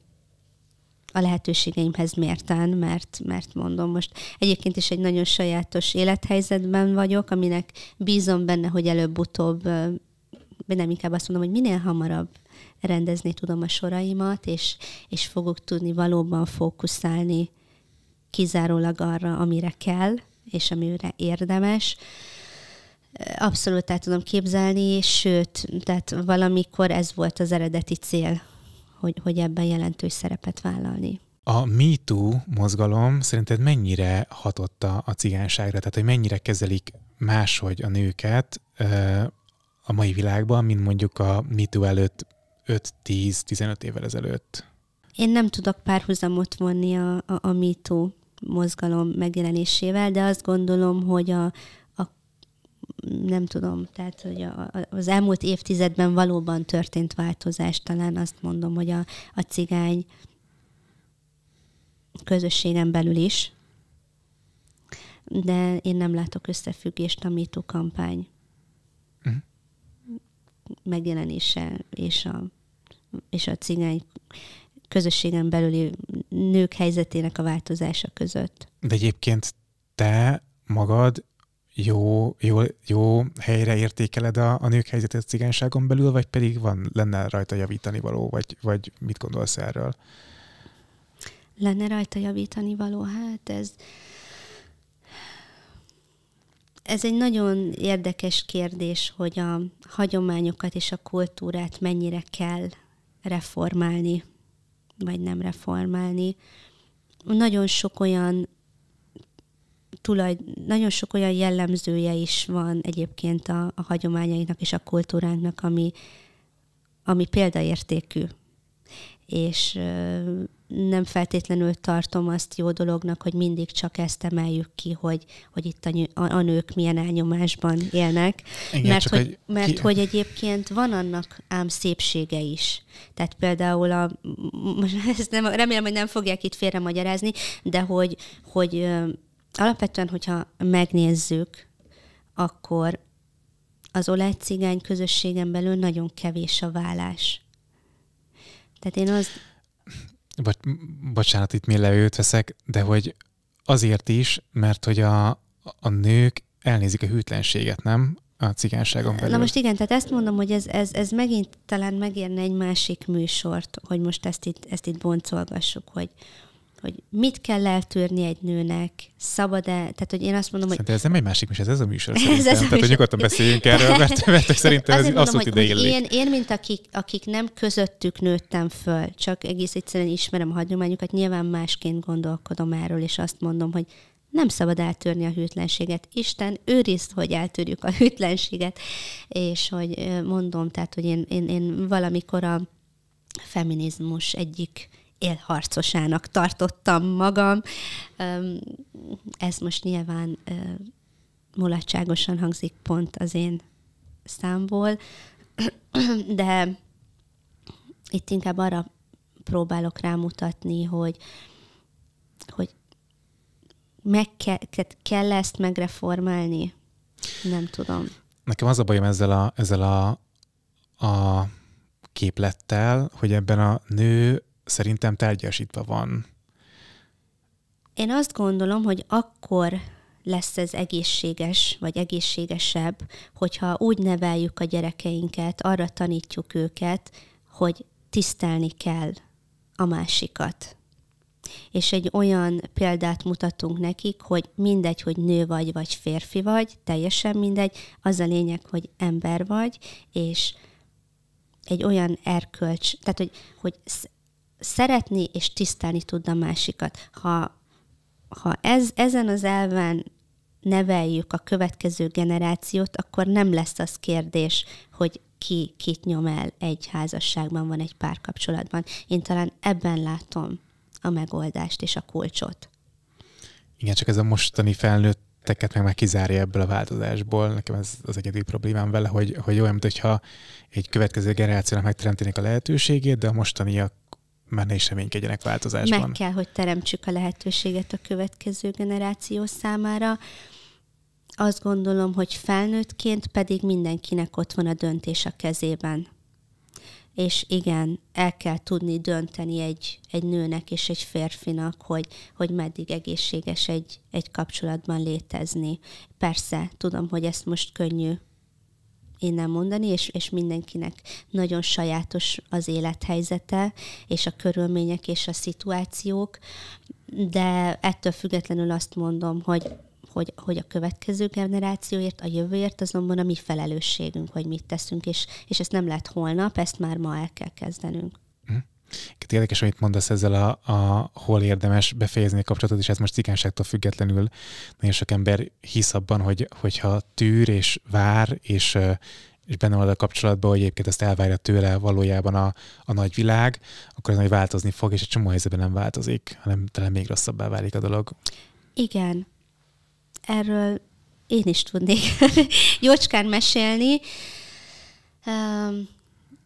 a lehetőségeimhez mértán, mert, mert mondom most egyébként is egy nagyon sajátos élethelyzetben vagyok, aminek bízom benne, hogy előbb-utóbb, nem inkább azt mondom, hogy minél hamarabb rendezni tudom a soraimat, és, és fogok tudni valóban fókuszálni kizárólag arra, amire kell, és amire érdemes. Abszolút el tudom képzelni, sőt, tehát valamikor ez volt az eredeti cél, hogy, hogy ebben jelentős szerepet vállalni. A MeToo mozgalom szerinted mennyire hatotta a cigányságra? Tehát, hogy mennyire kezelik máshogy a nőket a mai világban, mint mondjuk a MeToo előtt 5-10-15 évvel ezelőtt? Én nem tudok párhuzamot vonni a, a, a MeToo mozgalom megjelenésével, de azt gondolom, hogy a, nem tudom, tehát hogy a, az elmúlt évtizedben valóban történt változás, talán azt mondom, hogy a, a cigány közösségen belül is, de én nem látok összefüggést a MeToo kampány uh-huh. megjelenése és a, és a cigány közösségen belüli nők helyzetének a változása között. De egyébként te magad jó, jó, jó helyre értékeled a, a nők helyzetét a cigányságon belül, vagy pedig van, lenne rajta javítani való, vagy, vagy mit gondolsz erről? Lenne rajta javítani való? Hát ez... Ez egy nagyon érdekes kérdés, hogy a hagyományokat és a kultúrát mennyire kell reformálni, vagy nem reformálni. Nagyon sok olyan tulaj, nagyon sok olyan jellemzője is van egyébként a, a hagyományainak és a kultúránknak, ami, ami példaértékű. És ö, nem feltétlenül tartom azt jó dolognak, hogy mindig csak ezt emeljük ki, hogy, hogy itt a, a, nők milyen elnyomásban élnek. Igen, mert hogy, egy... mert ki... hogy egyébként van annak ám szépsége is. Tehát például a, most [LAUGHS] ezt nem, remélem, hogy nem fogják itt félremagyarázni, de hogy, hogy alapvetően, hogyha megnézzük, akkor az olaj cigány közösségen belül nagyon kevés a vállás. Tehát én az... Bocs, bocsánat, itt mi levőt veszek, de hogy azért is, mert hogy a, a nők elnézik a hűtlenséget, nem? A cigányságon belül. Na most igen, tehát ezt mondom, hogy ez, ez, ez megint talán megérne egy másik műsort, hogy most ezt itt, ezt itt boncolgassuk, hogy, hogy mit kell eltörni egy nőnek, szabad-e, tehát hogy én azt mondom, szerintem hogy... ez nem egy másik műsor, ez ez a műsor [LAUGHS] ez szerintem. Ez tehát, műsor. hogy nyugodtan beszéljünk erről, mert, mert [LAUGHS] szerintem ez az abszolút ide hogy Én, én, mint akik, akik nem közöttük nőttem föl, csak egész egyszerűen ismerem a hagyományokat, nyilván másként gondolkodom erről, és azt mondom, hogy nem szabad eltörni a hűtlenséget. Isten őrizd, hogy eltörjük a hűtlenséget, és hogy mondom, tehát, hogy én, én, én valamikor a feminizmus egyik élharcosának tartottam magam. Ez most nyilván mulatságosan hangzik pont az én számból, [CLEARS THROAT] de itt inkább arra próbálok rámutatni, hogy, hogy meg kell, kell ezt megreformálni? Nem tudom. Nekem az a bajom ezzel a, ezzel a, a képlettel, hogy ebben a nő szerintem tárgyasítva van. Én azt gondolom, hogy akkor lesz ez egészséges, vagy egészségesebb, hogyha úgy neveljük a gyerekeinket, arra tanítjuk őket, hogy tisztelni kell a másikat. És egy olyan példát mutatunk nekik, hogy mindegy, hogy nő vagy, vagy férfi vagy, teljesen mindegy, az a lényeg, hogy ember vagy, és egy olyan erkölcs, tehát hogy, hogy szeretni és tisztelni tud a másikat. Ha, ha ez, ezen az elven neveljük a következő generációt, akkor nem lesz az kérdés, hogy ki kit nyom el egy házasságban, van egy párkapcsolatban. Én talán ebben látom a megoldást és a kulcsot. Igen, csak ez a mostani teket meg már kizárja ebből a változásból. Nekem ez az egyedül problémám vele, hogy, hogy olyan, mintha egy következő generációnak megteremtenék a lehetőségét, de a mostaniak mert ne is reménykedjenek változásban. Meg kell, hogy teremtsük a lehetőséget a következő generáció számára. Azt gondolom, hogy felnőttként pedig mindenkinek ott van a döntés a kezében. És igen, el kell tudni dönteni egy, egy nőnek és egy férfinak, hogy, hogy meddig egészséges egy, egy kapcsolatban létezni. Persze, tudom, hogy ezt most könnyű innen mondani, és, és mindenkinek nagyon sajátos az élethelyzete, és a körülmények, és a szituációk, de ettől függetlenül azt mondom, hogy hogy, hogy a következő generációért, a jövőért azonban a mi felelősségünk, hogy mit teszünk, és, és ezt nem lehet holnap, ezt már ma el kell kezdenünk érdekes, amit mondasz ezzel a, a hol érdemes befejezni a kapcsolatot, és ez most cikánságtól függetlenül nagyon sok ember hisz abban, hogy, hogyha tűr és vár, és, és benne van a kapcsolatban, hogy egyébként ezt elvárja tőle valójában a, a nagy világ, akkor ez nagy változni fog, és egy csomó helyzetben nem változik, hanem talán még rosszabbá válik a dolog. Igen. Erről én is tudnék [LAUGHS] jócskán mesélni.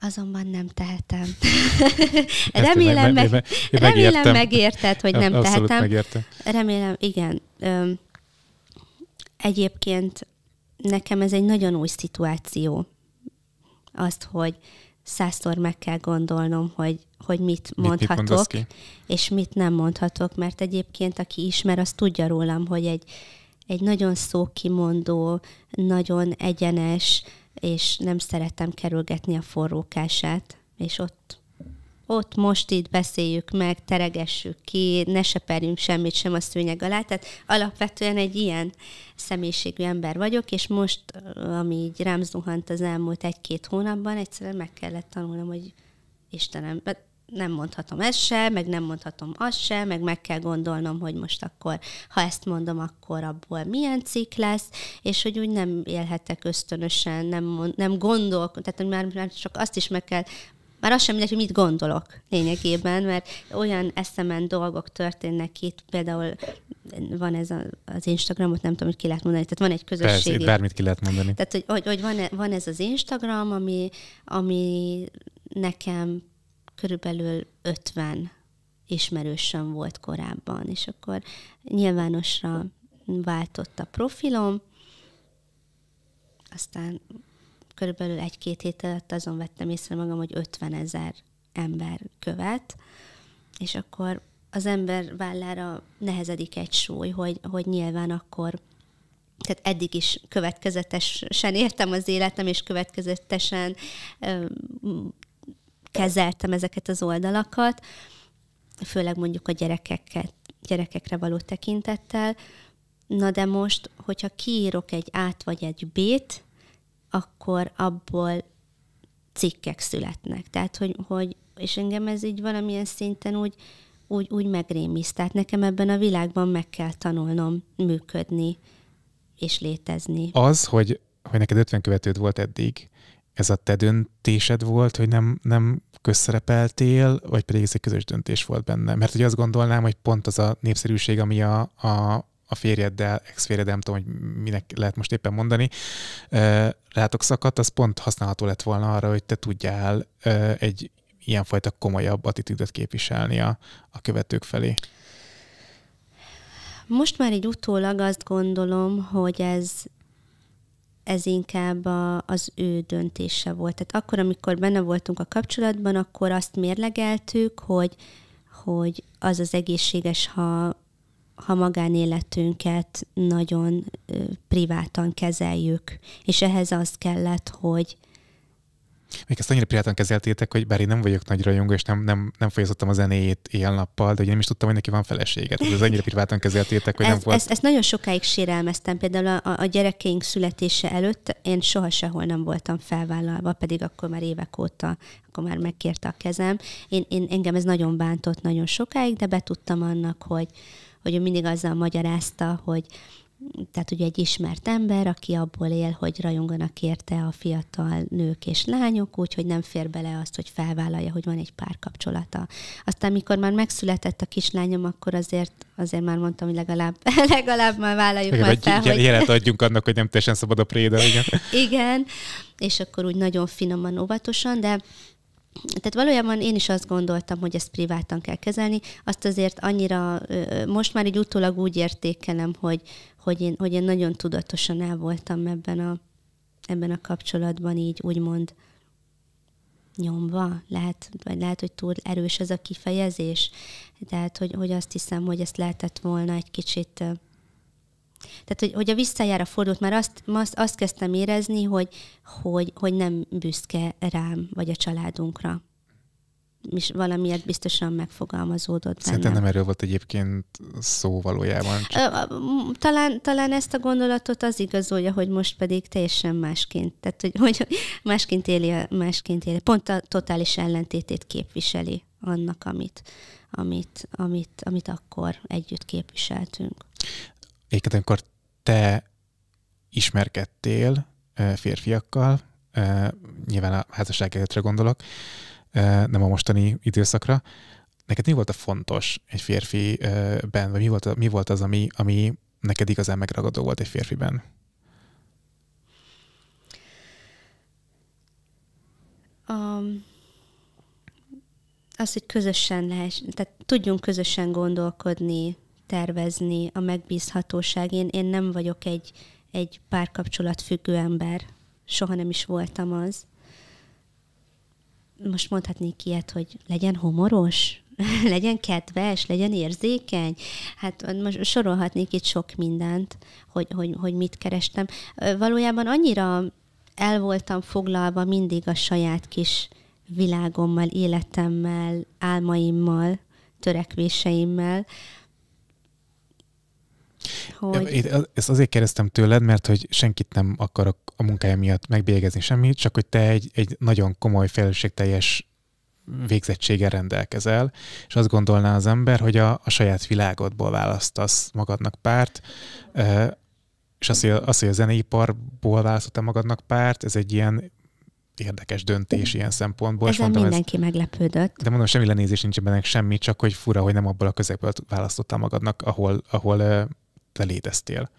Azonban nem tehetem. [LAUGHS] remélem, meg, meg, meg, remélem megérted, hogy nem Abszolút tehetem. Megérte. Remélem, igen. Öm, egyébként nekem ez egy nagyon új szituáció. Azt, hogy százszor meg kell gondolnom, hogy, hogy mit, mit mondhatok, mit és mit nem mondhatok, mert egyébként aki ismer, az tudja rólam, hogy egy, egy nagyon szókimondó, nagyon egyenes, és nem szeretem kerülgetni a forrókását, és ott ott most itt beszéljük meg, teregessük ki, ne seperjünk semmit sem a szőnyeg alá. Tehát alapvetően egy ilyen személyiségű ember vagyok, és most, ami így rám zuhant az elmúlt egy-két hónapban, egyszerűen meg kellett tanulnom, hogy Istenem, nem mondhatom ezt se, meg nem mondhatom azt se, meg meg kell gondolnom, hogy most akkor, ha ezt mondom, akkor abból milyen cikk lesz, és hogy úgy nem élhetek ösztönösen, nem, nem gondolok, tehát hogy már, már csak azt is meg kell már azt sem mindegy, hogy mit gondolok lényegében, mert olyan eszemen dolgok történnek itt, például van ez a, az Instagramot, nem tudom, hogy ki lehet mondani, tehát van egy közösség. Persze, itt bármit ki lehet mondani. Tehát, hogy, hogy, hogy van, van ez az Instagram, ami, ami nekem körülbelül 50 ismerősöm volt korábban, és akkor nyilvánosra váltott a profilom, aztán körülbelül egy-két hét alatt azon vettem észre magam, hogy 50 ezer ember követ, és akkor az ember vállára nehezedik egy súly, hogy, hogy nyilván akkor tehát eddig is következetesen [LAUGHS] értem az életem, és következetesen kezeltem ezeket az oldalakat, főleg mondjuk a gyerekeket, gyerekekre való tekintettel. Na de most, hogyha kiírok egy át vagy egy bét, akkor abból cikkek születnek. Tehát, hogy, hogy és engem ez így valamilyen szinten úgy, úgy, úgy megrémiszt. Tehát nekem ebben a világban meg kell tanulnom működni és létezni. Az, hogy, hogy neked 50 követőd volt eddig, ez a te döntésed volt, hogy nem, nem közszerepeltél, vagy pedig ez egy közös döntés volt benne? Mert hogy azt gondolnám, hogy pont az a népszerűség, ami a, a, a férjeddel, ex-férjed, nem tudom, hogy minek lehet most éppen mondani, rátok szakadt, az pont használható lett volna arra, hogy te tudjál egy ilyenfajta komolyabb attitűdöt képviselni a, a követők felé. Most már egy utólag azt gondolom, hogy ez ez inkább a, az ő döntése volt. Tehát akkor, amikor benne voltunk a kapcsolatban, akkor azt mérlegeltük, hogy, hogy az az egészséges, ha, ha magánéletünket nagyon ö, privátan kezeljük. És ehhez az kellett, hogy, még ezt annyira pirátan kezeltétek, hogy bár én nem vagyok nagy rajongó, és nem, nem, nem folyasztottam a zenéjét éjjel-nappal, de hogy én nem is tudtam, hogy neki van feleséget. Ez annyira pirátan kezeltétek, hogy ez, nem volt. Ezt, ezt, nagyon sokáig sérelmeztem. Például a, a gyerekeink születése előtt én soha sehol nem voltam felvállalva, pedig akkor már évek óta akkor már megkérte a kezem. Én, én, engem ez nagyon bántott nagyon sokáig, de betudtam annak, hogy, hogy ő mindig azzal magyarázta, hogy, tehát ugye egy ismert ember, aki abból él, hogy rajonganak érte a fiatal nők és lányok, úgyhogy nem fér bele azt, hogy felvállalja, hogy van egy párkapcsolata. Aztán, mikor már megszületett a kislányom, akkor azért, azért már mondtam, hogy legalább, [LAUGHS] legalább már vállaljuk legalább majd hogy... Jelet adjunk annak, hogy nem teljesen szabad a préda, igen. [LAUGHS] igen, és akkor úgy nagyon finoman, óvatosan, de tehát valójában én is azt gondoltam, hogy ezt privátan kell kezelni. Azt azért annyira, most már így utólag úgy értékelem, hogy, hogy én, hogy én nagyon tudatosan el voltam ebben a, ebben a kapcsolatban így úgymond nyomva, lehet, vagy lehet, hogy túl erős ez a kifejezés, tehát hogy, hogy azt hiszem, hogy ezt lehetett volna egy kicsit tehát, hogy, hogy a visszajára fordult, már azt, azt, azt kezdtem érezni, hogy, hogy, hogy nem büszke rám, vagy a családunkra is valamiért biztosan megfogalmazódott benne. Szerintem nem erről volt egyébként szó valójában. Csak... Talán, talán ezt a gondolatot az igazolja, hogy most pedig teljesen másként, tehát hogy, hogy másként éli, másként éli. Pont a totális ellentétét képviseli annak, amit, amit, amit, amit akkor együtt képviseltünk. Éket, amikor te ismerkedtél férfiakkal, nyilván a házasság gondolok, nem a mostani időszakra. Neked mi volt a fontos egy férfiben, vagy mi volt, mi volt az, ami, ami neked igazán megragadó volt egy férfiben? Um, az, hogy közösen lehet, tehát tudjunk közösen gondolkodni, tervezni, a megbízhatóság. Én, én nem vagyok egy, egy függő ember, soha nem is voltam az most mondhatnék ilyet, hogy legyen humoros, [LAUGHS] legyen kedves, legyen érzékeny. Hát most sorolhatnék itt sok mindent, hogy, hogy, hogy mit kerestem. Valójában annyira el voltam foglalva mindig a saját kis világommal, életemmel, álmaimmal, törekvéseimmel, hogy... Én ezt azért kérdeztem tőled, mert hogy senkit nem akarok a munkája miatt megbélyegezni semmit, csak hogy te egy, egy nagyon komoly, felelősségteljes végzettséggel rendelkezel, és azt gondolná az ember, hogy a, a saját világodból választasz magadnak párt, és az, hogy a, az, hogy a zeneiparból választottál magadnak párt, ez egy ilyen érdekes döntés ilyen szempontból. Ezen és mondom, mindenki ez, meglepődött. De mondom, semmi lenézés nincs benne semmi, csak hogy fura, hogy nem abból a közegből választottál magadnak, ahol, ahol te léteztél.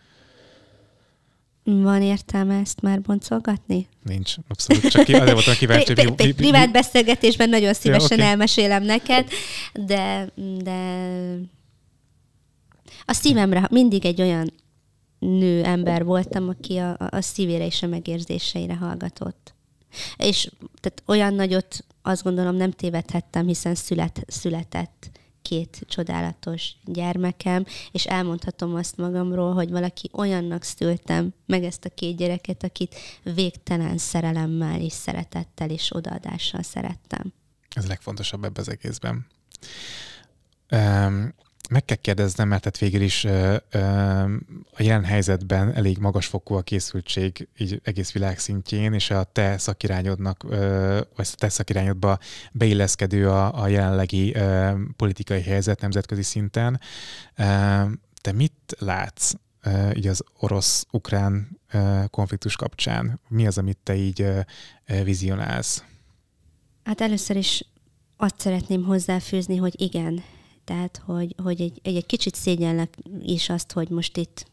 Van értelme ezt már boncolgatni? Nincs, abszolút. Csak ki, azért voltam [LAUGHS] kíváncsi, hogy mi, Privát beszélgetésben nagyon szívesen ja, okay. elmesélem neked, de, de a szívemre mindig egy olyan nő ember voltam, aki a, a szívére és a megérzéseire hallgatott. És tehát olyan nagyot azt gondolom nem tévedhettem, hiszen szület, született két csodálatos gyermekem, és elmondhatom azt magamról, hogy valaki olyannak szültem meg ezt a két gyereket, akit végtelen szerelemmel és szeretettel és odaadással szerettem. Ez a legfontosabb ebben az egészben meg kell kérdeznem, mert hát végül is ö, ö, a jelen helyzetben elég magas fokú a készültség így egész világ szintjén, és a te szakirányodnak, ö, vagy a te szakirányodba beilleszkedő a, a jelenlegi ö, politikai helyzet nemzetközi szinten. Ö, te mit látsz ö, így az orosz-ukrán konfliktus kapcsán? Mi az, amit te így ö, ö, vizionálsz? Hát először is azt szeretném hozzáfűzni, hogy igen, tehát, hogy, hogy egy, egy, egy kicsit szégyellek is azt, hogy most itt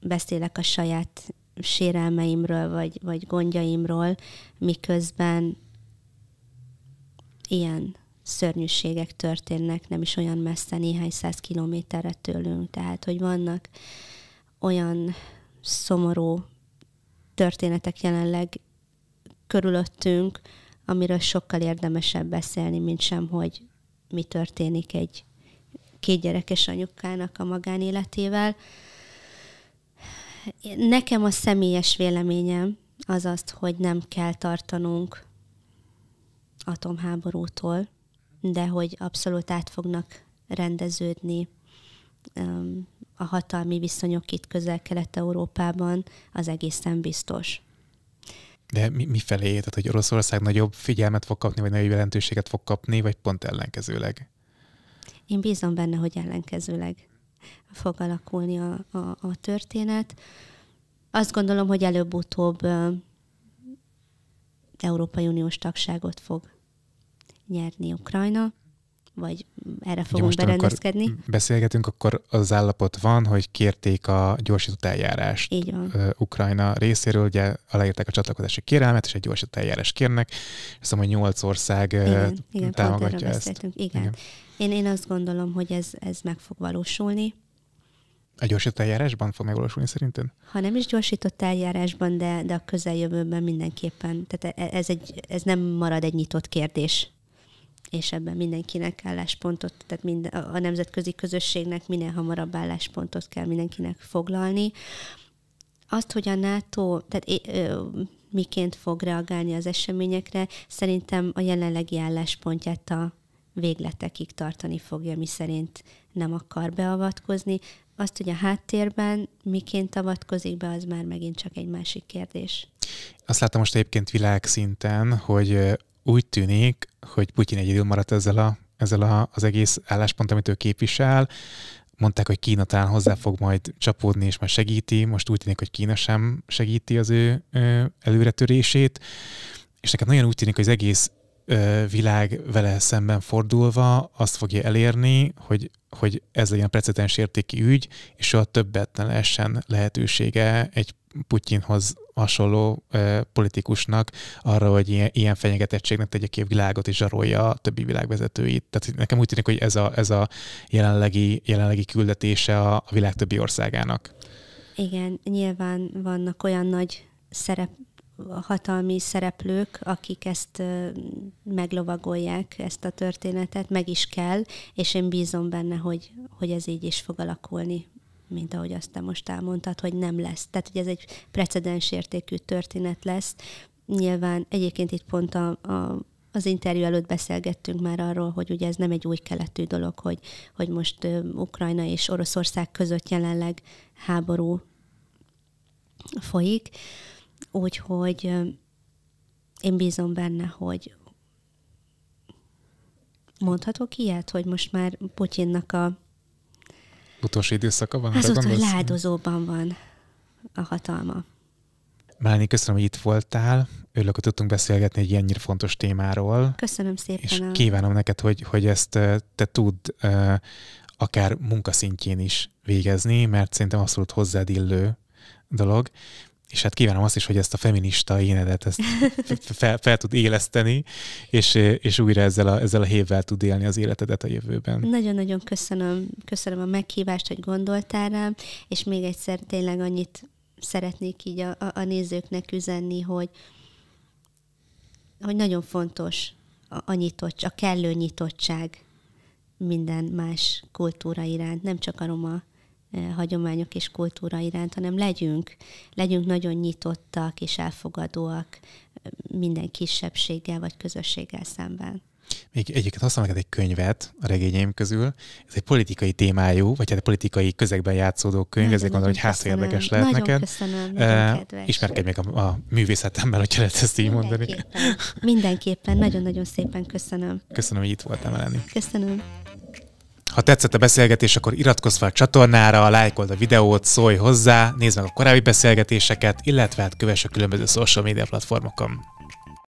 beszélek a saját sérelmeimről, vagy, vagy gondjaimról, miközben ilyen szörnyűségek történnek, nem is olyan messze, néhány száz kilométerre tőlünk. Tehát, hogy vannak olyan szomorú történetek jelenleg körülöttünk, amiről sokkal érdemesebb beszélni, mint sem, hogy mi történik egy két gyerekes anyukának a magánéletével. Nekem a személyes véleményem az azt, hogy nem kell tartanunk atomháborútól, de hogy abszolút át fognak rendeződni a hatalmi viszonyok itt közel-kelet-európában, az egészen biztos. De mi, mi felé? Tehát, hogy Oroszország nagyobb figyelmet fog kapni, vagy nagyobb jelentőséget fog kapni, vagy pont ellenkezőleg? Én bízom benne, hogy ellenkezőleg fog alakulni a, a, a történet. Azt gondolom, hogy előbb-utóbb uh, Európai Uniós tagságot fog nyerni Ukrajna, vagy erre fogunk most, berendezkedni. beszélgetünk, akkor az állapot van, hogy kérték a gyorsított eljárást Így van. Uh, Ukrajna részéről, ugye aláírták a csatlakozási kérelmet, és egy gyorsított eljárás kérnek. Hiszem, hogy nyolc ország igen, uh, igen, támogatja ezt. Igen. igen. Én, én azt gondolom, hogy ez, ez meg fog valósulni. A gyorsított eljárásban fog megvalósulni szerinted? Ha nem is gyorsított eljárásban, de, de a közeljövőben mindenképpen. Tehát e, ez, egy, ez nem marad egy nyitott kérdés és ebben mindenkinek álláspontot, tehát mind, a nemzetközi közösségnek minél hamarabb álláspontot kell mindenkinek foglalni. Azt, hogy a NATO, tehát é, ö, miként fog reagálni az eseményekre, szerintem a jelenlegi álláspontját a végletekig tartani fogja, mi szerint nem akar beavatkozni. Azt, hogy a háttérben miként avatkozik be, az már megint csak egy másik kérdés. Azt látom most egyébként világszinten, hogy úgy tűnik, hogy Putyin egyedül maradt ezzel, a, ezzel a, az egész álláspont, amit ő képvisel. Mondták, hogy Kína talán hozzá fog majd csapódni, és majd segíti. Most úgy tűnik, hogy Kína sem segíti az ő, ő előretörését. És nekem nagyon úgy tűnik, hogy az egész világ vele szemben fordulva azt fogja elérni, hogy, hogy ez legyen precedens értéki ügy, és soha többet ne lehessen lehetősége egy Putyinhoz hasonló ö, politikusnak arra, hogy ilyen, ilyen fenyegetettségnek tegye ki a világot és zsarolja a többi világvezetőit. Tehát nekem úgy tűnik, hogy ez a, ez a jelenlegi, jelenlegi küldetése a, a világ többi országának. Igen, nyilván vannak olyan nagy szerep, hatalmi szereplők, akik ezt meglovagolják, ezt a történetet, meg is kell, és én bízom benne, hogy, hogy ez így is fog alakulni mint ahogy azt te most elmondtad, hogy nem lesz. Tehát, hogy ez egy precedens értékű történet lesz. Nyilván egyébként itt pont a, a, az interjú előtt beszélgettünk már arról, hogy ugye ez nem egy új keletű dolog, hogy, hogy most Ukrajna és Oroszország között jelenleg háború folyik. Úgyhogy én bízom benne, hogy mondhatok ilyet, hogy most már Putyinnak a utolsó időszaka van? Az utolsó ládozóban van a hatalma. Málni, köszönöm, hogy itt voltál. Örülök, hogy tudtunk beszélgetni egy ennyire fontos témáról. Köszönöm szépen. És a... kívánom neked, hogy, hogy ezt te tud akár munkaszintjén is végezni, mert szerintem abszolút hozzád illő dolog és hát kívánom azt is, hogy ezt a feminista énedet ezt [LAUGHS] fel, fel tud éleszteni, és, és újra ezzel a, ezzel a hévvel tud élni az életedet a jövőben. Nagyon-nagyon köszönöm, köszönöm a meghívást, hogy gondoltál rám, és még egyszer tényleg annyit szeretnék így a, a, a nézőknek üzenni, hogy, hogy nagyon fontos a, a nyitottság, a kellő nyitottság minden más kultúra iránt, nem csak a roma hagyományok és kultúra iránt, hanem legyünk, legyünk nagyon nyitottak és elfogadóak minden kisebbséggel vagy közösséggel szemben. Még egyiket használom egy könyvet a regényeim közül. Ez egy politikai témájú, vagy hát egy politikai közegben játszódó könyv, ezért gondolom, hogy hát érdekes lehet nagyon neked. Köszönöm, uh, kedves. Ismerkedj még a, a művészetemmel, hogyha lehet ezt így mondani. Mindenképpen, nagyon-nagyon szépen köszönöm. Köszönöm, hogy itt voltam, Eleni. Köszönöm. Ha tetszett a beszélgetés, akkor iratkozz fel a csatornára, lájkold a videót, szólj hozzá, nézd meg a korábbi beszélgetéseket, illetve hát kövess a különböző social media platformokon.